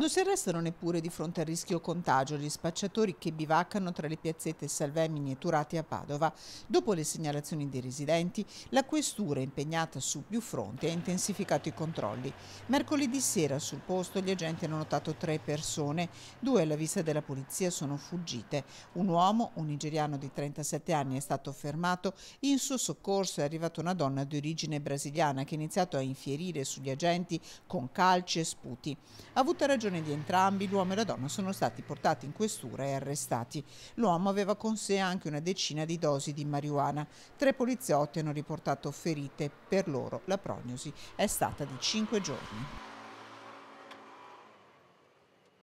Non si arrestano neppure di fronte al rischio contagio gli spacciatori che bivaccano tra le piazzette Salvemini e Turati a Padova. Dopo le segnalazioni dei residenti, la questura impegnata su più fronti ha intensificato i controlli. Mercoledì sera sul posto gli agenti hanno notato tre persone, due alla vista della polizia sono fuggite. Un uomo, un nigeriano di 37 anni, è stato fermato. In suo soccorso è arrivata una donna di origine brasiliana che ha iniziato a infierire sugli agenti con calci e sputi. Ha avuto ragione detenzione di entrambi, l'uomo e la donna sono stati portati in questura e arrestati. L'uomo aveva con sé anche una decina di dosi di marijuana. Tre poliziotti hanno riportato ferite. Per loro la prognosi è stata di cinque giorni.